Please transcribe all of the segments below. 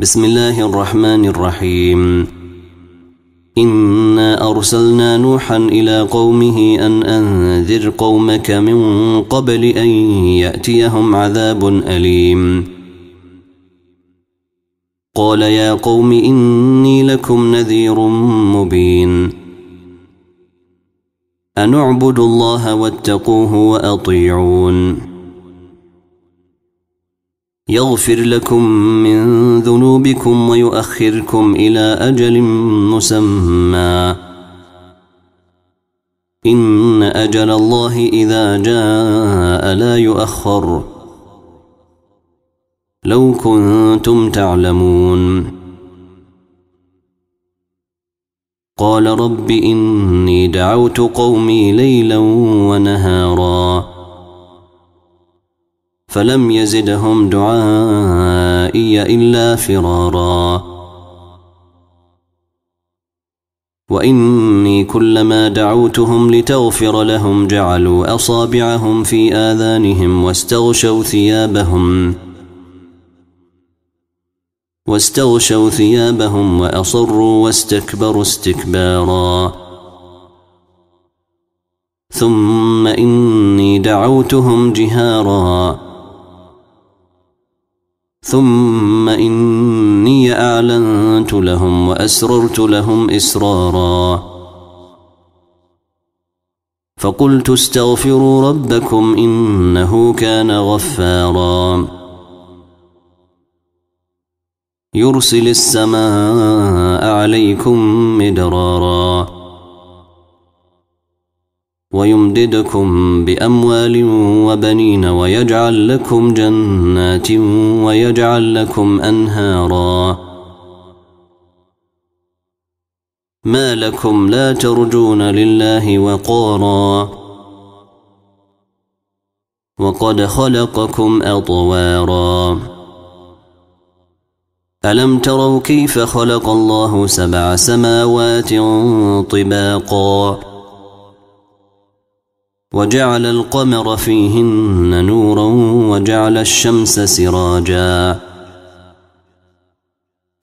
بسم الله الرحمن الرحيم إنا أرسلنا نوحا إلى قومه أن أنذر قومك من قبل أن يأتيهم عذاب أليم قال يا قوم إني لكم نذير مبين أن اعبدوا الله واتقوه وأطيعون يغفر لكم من ذنوبكم ويؤخركم إلى أجل مسمى إن أجل الله إذا جاء لا يؤخر لو كنتم تعلمون قال رب إني دعوت قومي ليلا ونهاراً فلم يزدهم دعائي إلا فرارا وإني كلما دعوتهم لتغفر لهم جعلوا أصابعهم في آذانهم واستغشوا ثيابهم واستغشوا ثيابهم وأصروا واستكبروا استكباراً ثم إني دعوتهم جهارا ثم إني أعلنت لهم وأسررت لهم إسرارا فقلت استغفروا ربكم إنه كان غفارا يرسل السماء عليكم مدرارا ويمددكم بأموال وبنين ويجعل لكم جنات ويجعل لكم أنهارا ما لكم لا ترجون لله وقارا وقد خلقكم أطوارا ألم تروا كيف خلق الله سبع سماوات طباقا وجعل القمر فيهن نورا وجعل الشمس سراجا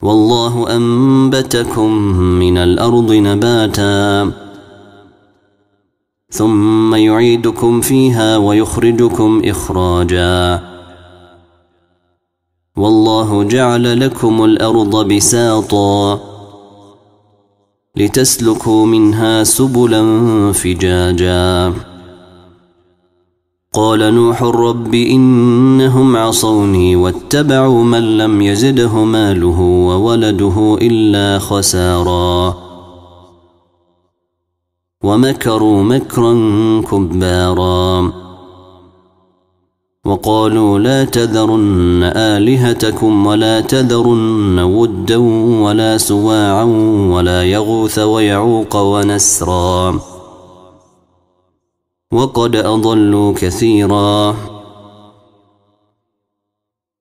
والله أنبتكم من الأرض نباتا ثم يعيدكم فيها ويخرجكم إخراجا والله جعل لكم الأرض بساطا لتسلكوا منها سبلا فجاجا قال نوح رب إنهم عصوني واتبعوا من لم يزده ماله وولده إلا خسارا ومكروا مكرا كبارا وقالوا لا تذرن آلهتكم ولا تذرن ودا ولا سواعا ولا يغوث ويعوق ونسرا وقد أضلوا كثيرا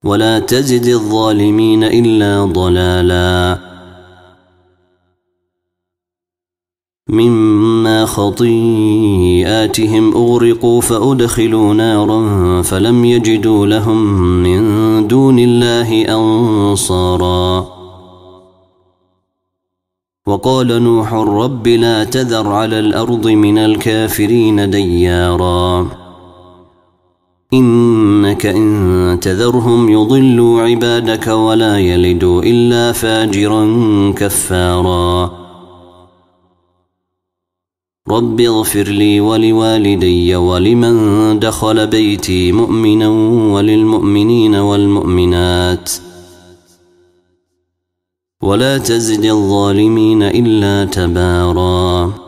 ولا تزد الظالمين إلا ضلالا مما خطيئاتهم أغرقوا فأدخلوا نارا فلم يجدوا لهم من دون الله أنصاراً وقال نوح رب لا تذر على الأرض من الكافرين ديارا إنك إن تذرهم يضلوا عبادك ولا يلدوا إلا فاجرا كفارا رب اغفر لي ولوالدي ولمن دخل بيتي مؤمنا وللمؤمنين والمؤمنات ولا تزد الظالمين إلا تباراً